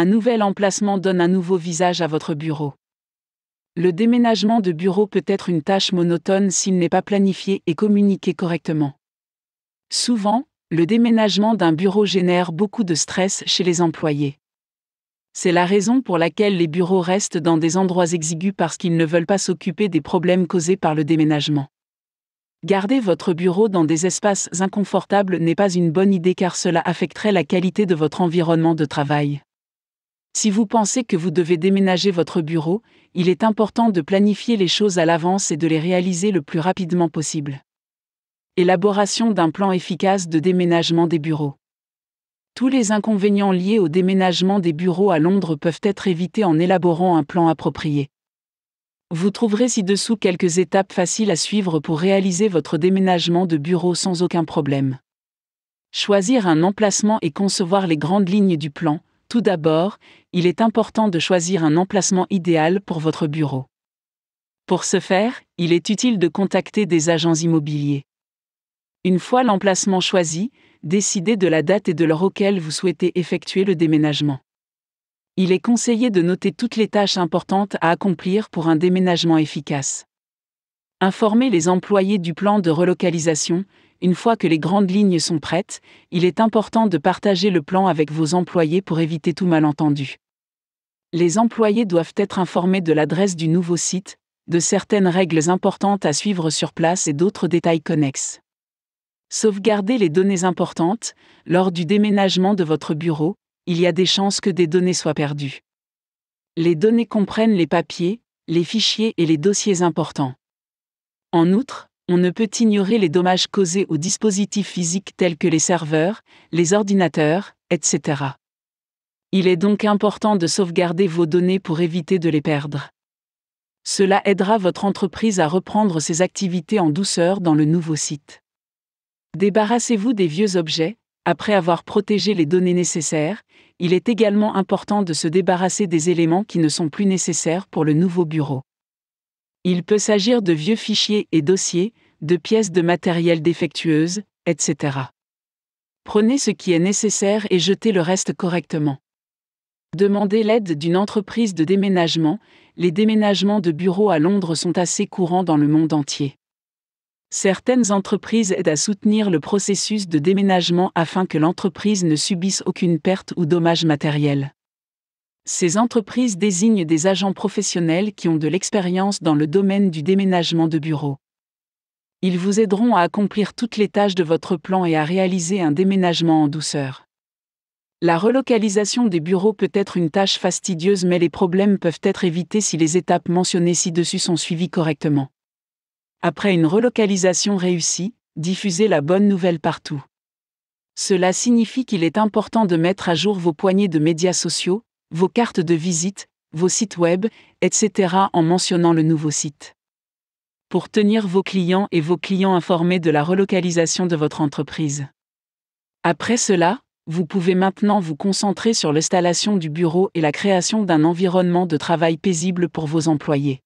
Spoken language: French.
un nouvel emplacement donne un nouveau visage à votre bureau. Le déménagement de bureau peut être une tâche monotone s'il n'est pas planifié et communiqué correctement. Souvent, le déménagement d'un bureau génère beaucoup de stress chez les employés. C'est la raison pour laquelle les bureaux restent dans des endroits exigus parce qu'ils ne veulent pas s'occuper des problèmes causés par le déménagement. Garder votre bureau dans des espaces inconfortables n'est pas une bonne idée car cela affecterait la qualité de votre environnement de travail. Si vous pensez que vous devez déménager votre bureau, il est important de planifier les choses à l'avance et de les réaliser le plus rapidement possible. Élaboration d'un plan efficace de déménagement des bureaux. Tous les inconvénients liés au déménagement des bureaux à Londres peuvent être évités en élaborant un plan approprié. Vous trouverez ci-dessous quelques étapes faciles à suivre pour réaliser votre déménagement de bureau sans aucun problème. Choisir un emplacement et concevoir les grandes lignes du plan, tout d'abord, il est important de choisir un emplacement idéal pour votre bureau. Pour ce faire, il est utile de contacter des agents immobiliers. Une fois l'emplacement choisi, décidez de la date et de l'heure auquel vous souhaitez effectuer le déménagement. Il est conseillé de noter toutes les tâches importantes à accomplir pour un déménagement efficace. Informez les employés du plan de relocalisation. Une fois que les grandes lignes sont prêtes, il est important de partager le plan avec vos employés pour éviter tout malentendu. Les employés doivent être informés de l'adresse du nouveau site, de certaines règles importantes à suivre sur place et d'autres détails connexes. Sauvegardez les données importantes. Lors du déménagement de votre bureau, il y a des chances que des données soient perdues. Les données comprennent les papiers, les fichiers et les dossiers importants. En outre, on ne peut ignorer les dommages causés aux dispositifs physiques tels que les serveurs, les ordinateurs, etc. Il est donc important de sauvegarder vos données pour éviter de les perdre. Cela aidera votre entreprise à reprendre ses activités en douceur dans le nouveau site. Débarrassez-vous des vieux objets, après avoir protégé les données nécessaires, il est également important de se débarrasser des éléments qui ne sont plus nécessaires pour le nouveau bureau. Il peut s'agir de vieux fichiers et dossiers, de pièces de matériel défectueuses, etc. Prenez ce qui est nécessaire et jetez le reste correctement. Demandez l'aide d'une entreprise de déménagement, les déménagements de bureaux à Londres sont assez courants dans le monde entier. Certaines entreprises aident à soutenir le processus de déménagement afin que l'entreprise ne subisse aucune perte ou dommage matériel. Ces entreprises désignent des agents professionnels qui ont de l'expérience dans le domaine du déménagement de bureaux. Ils vous aideront à accomplir toutes les tâches de votre plan et à réaliser un déménagement en douceur. La relocalisation des bureaux peut être une tâche fastidieuse mais les problèmes peuvent être évités si les étapes mentionnées ci-dessus sont suivies correctement. Après une relocalisation réussie, diffusez la bonne nouvelle partout. Cela signifie qu'il est important de mettre à jour vos poignées de médias sociaux, vos cartes de visite, vos sites web, etc. en mentionnant le nouveau site. Pour tenir vos clients et vos clients informés de la relocalisation de votre entreprise. Après cela, vous pouvez maintenant vous concentrer sur l'installation du bureau et la création d'un environnement de travail paisible pour vos employés.